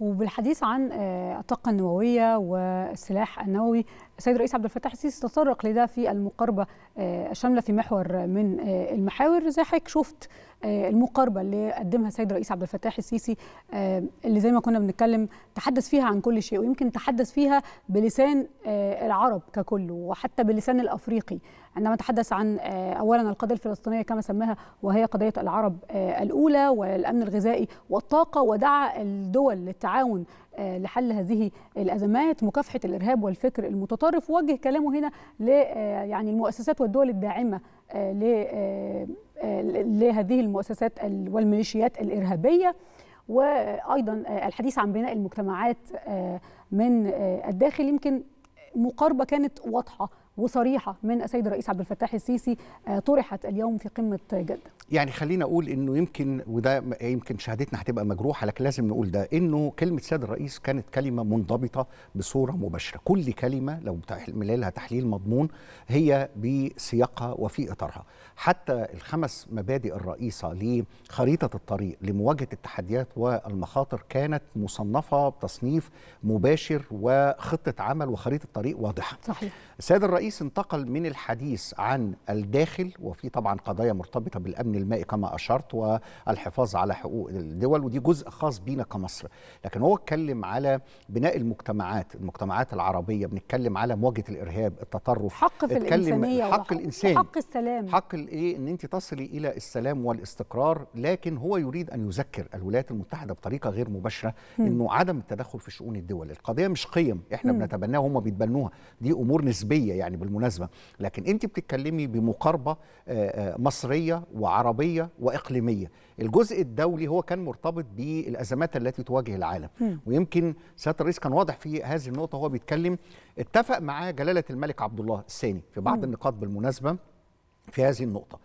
وبالحديث عن آه، الطاقة النووية والسلاح النووي السيد الرئيس عبد الفتاح السيسي تطرق لده في المقاربة آه، الشاملة في محور من آه، المحاور زي حضرتك شفت المقاربة اللي قدمها السيد الرئيس عبد الفتاح السيسي اللي زي ما كنا بنتكلم تحدث فيها عن كل شيء ويمكن تحدث فيها بلسان العرب ككل وحتى بلسان الأفريقي عندما نتحدث عن آه، اولا القضيه الفلسطينيه كما سماها وهي قضيه العرب آه، الاولى والامن الغذائي والطاقه ودعا الدول للتعاون آه، لحل هذه الازمات مكافحه الارهاب والفكر المتطرف وجه كلامه هنا ل يعني المؤسسات والدول الداعمه لهذه المؤسسات والميليشيات الارهابيه وايضا الحديث عن بناء المجتمعات من الداخل يمكن مقاربه كانت واضحه وصريحه من السيد الرئيس عبد الفتاح السيسي آه، طرحت اليوم في قمه جده. يعني خلينا اقول انه يمكن وده يمكن شهادتنا هتبقى مجروحه لكن لازم نقول ده انه كلمه السيد الرئيس كانت كلمه منضبطه بصوره مباشره، كل كلمه لو لها تحليل مضمون هي بسياقها وفي اطارها. حتى الخمس مبادئ الرئيسه لخريطه الطريق لمواجهه التحديات والمخاطر كانت مصنفه بتصنيف مباشر وخطه عمل وخريطه طريق واضحه. صحيح. السيد الرئيس الرئيس انتقل من الحديث عن الداخل وفي طبعا قضايا مرتبطه بالامن المائي كما اشرت والحفاظ على حقوق الدول ودي جزء خاص بينا كمصر لكن هو اتكلم على بناء المجتمعات المجتمعات العربيه بنتكلم على مواجهه الارهاب التطرف حق في الانسانيه حق الانسان حق السلام حق الايه ان انت تصلي الى السلام والاستقرار لكن هو يريد ان يذكر الولايات المتحده بطريقه غير مباشره انه عدم التدخل في شؤون الدول القضيه مش قيم احنا بنتبناها هم بيتبنوها دي امور نسبيه يعني بالمناسبه لكن انت بتتكلمي بمقاربه آه، آه، مصريه وعربيه واقليميه الجزء الدولي هو كان مرتبط بالازمات التي تواجه العالم ويمكن سياده الرئيس كان واضح في هذه النقطه وهو بيتكلم اتفق معاه جلاله الملك عبد الله الثاني في بعض النقاط بالمناسبه في هذه النقطه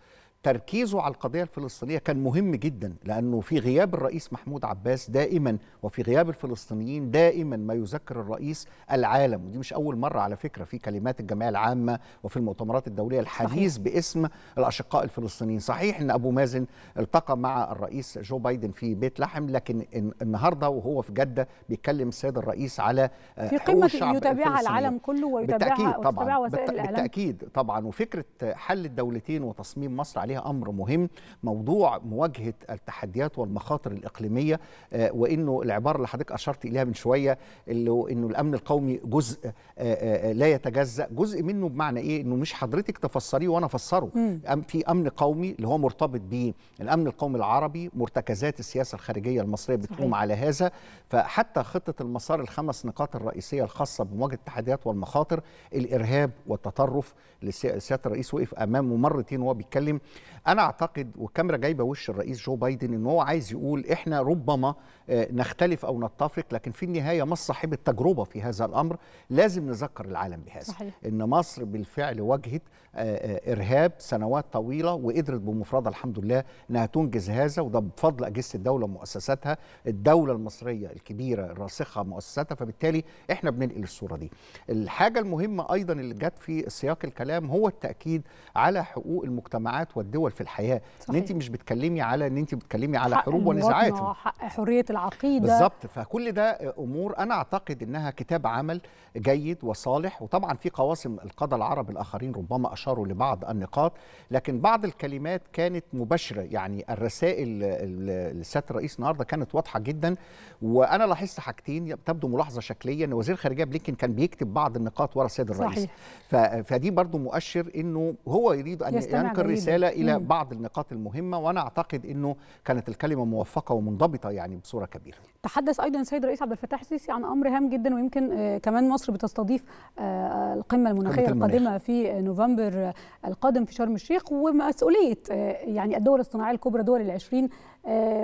تركيزه على القضية الفلسطينية كان مهم جدا لأنه في غياب الرئيس محمود عباس دائما وفي غياب الفلسطينيين دائما ما يذكر الرئيس العالم ودي مش أول مرة على فكرة في كلمات الجمعية العامة وفي المؤتمرات الدولية الحديث صحيح. باسم الأشقاء الفلسطينيين صحيح أن أبو مازن التقى مع الرئيس جو بايدن في بيت لحم لكن النهاردة وهو في جدة بيتكلم السيد الرئيس على في قمة يتابعها العالم كله ويتابعها بالتأكيد طبعا وسائل بالتأكيد طبعا وفكرة حل الدولتين وتصميم مصر عليها عليها امر مهم موضوع مواجهه التحديات والمخاطر الاقليميه آه، وانه العباره اللي حضرتك اشرت اليها من شويه اللي انه الامن القومي جزء آه، آه، لا يتجزا جزء منه بمعنى ايه انه مش حضرتك تفسريه وانا افسره في امن قومي اللي هو مرتبط بالامن القومي العربي مرتكزات السياسه الخارجيه المصريه بتقوم على هذا فحتى خطه المسار الخمس نقاط الرئيسيه الخاصه بمواجهه التحديات والمخاطر الارهاب والتطرف سياده الرئيس وقف امامه مرتين وهو بيتكلم انا اعتقد والكاميرا جايبه وش الرئيس جو بايدن ان هو عايز يقول احنا ربما آه، نختلف او نتفق لكن في النهايه مصر صاحبه تجربه في هذا الامر لازم نذكر العالم بهذا صحيح. ان مصر بالفعل واجهت آه، آه، ارهاب سنوات طويله وقدرت بمفردها الحمد لله انها تنجز هذا وده بفضل اجهزه الدوله ومؤسساتها الدوله المصريه الكبيره الراسخه مؤسساتها فبالتالي احنا بننقل الصوره دي الحاجه المهمه ايضا اللي جت في سياق الكلام هو التاكيد على حقوق المجتمعات والدول في الحياه صحيح. ان انت مش بتكلمي على ان انت بتكلمي على حروب ونزاعات حريه العقيده بالظبط فكل ده امور انا اعتقد انها كتاب عمل جيد وصالح وطبعا في قواسم القضاء العرب الاخرين ربما اشاروا لبعض النقاط لكن بعض الكلمات كانت مباشره يعني الرسائل لسياده الرئيس النهارده كانت واضحه جدا وانا لاحظت حاجتين تبدو ملاحظه شكليه ان وزير الخارجيه بلينكن كان بيكتب بعض النقاط ورا السيد الرئيس صحيح. فدي برضو مؤشر انه هو يريد ان ينقل رساله الى مم. بعض النقاط المهمه وانا اعتقد انه كانت الكلمه موفقه ومنضبطه يعني بصوره كبيره تحدث ايضا السيد الرئيس عبد الفتاح السيسي عن امر هام جدا ويمكن آه، كمان مصر بتستضيف آه، القمه المناخيه القادمه في نوفمبر آه، القادم في شرم الشيخ ومسؤوليه يعني الدول الصناعيه الكبرى دول ال20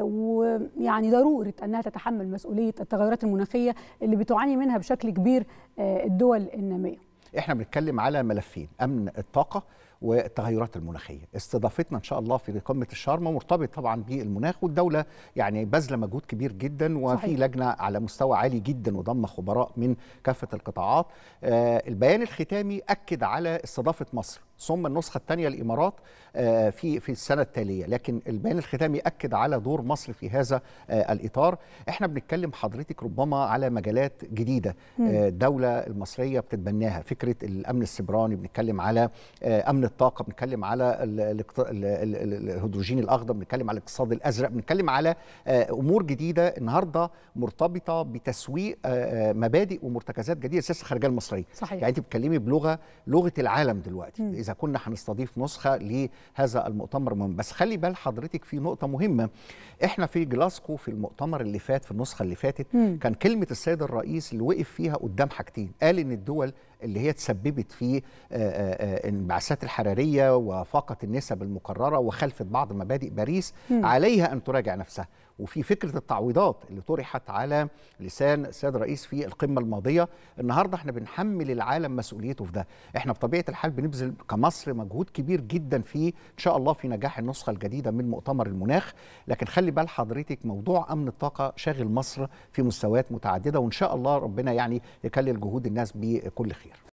ويعني ضروره انها تتحمل مسؤوليه التغيرات المناخيه اللي بتعاني منها بشكل كبير الدول الناميه احنا بنتكلم على ملفين امن الطاقه والتغيرات المناخيه استضافتنا ان شاء الله في قمه الشرم مرتبط طبعا بالمناخ والدوله يعني بذله مجهود كبير جدا وفي صحيح. لجنه على مستوى عالي جدا وضم خبراء من كافه القطاعات آه البيان الختامي اكد على استضافه مصر ثم النسخه الثانيه الامارات آه، في في السنه التاليه لكن البيان الختامي اكد على دور مصر في هذا آه، الاطار احنا بنتكلم حضرتك ربما على مجالات جديده آه، الدوله المصريه بتتبناها فكره الامن السبراني بنتكلم على امن الطاقه بنتكلم على الهيدروجين الاخضر بنتكلم على الاقتصاد الازرق بنتكلم على امور جديده النهارده مرتبطه بتسويق مبادئ ومرتكزات جديده للسياسة الخارجيه المصريه صحيح. يعني انت بتتكلمي بلغه لغه العالم دلوقتي اذا كنا هنستضيف نسخه لهذا المؤتمر المهم بس خلي بال حضرتك في نقطه مهمه احنا في جلاسكو في المؤتمر اللي فات في النسخه اللي فاتت مم. كان كلمه السيد الرئيس اللي وقف فيها قدام حاجتين قال ان الدول اللي هي تسببت في آه، آه، آه، انبعاثات الحراريه وفاقت النسب المقرره وخلفت بعض مبادئ باريس مم. عليها ان تراجع نفسها وفي فكره التعويضات اللي طرحت على لسان السيد الرئيس في القمه الماضيه النهارده احنا بنحمل العالم مسؤوليته في ده احنا بطبيعه الحال بنبذل كمصر مجهود كبير جدا في ان شاء الله في نجاح النسخه الجديده من مؤتمر المناخ لكن خلي بال حضرتك موضوع امن الطاقه شاغل مصر في مستويات متعدده وان شاء الله ربنا يعني يكلل جهود الناس بكل خير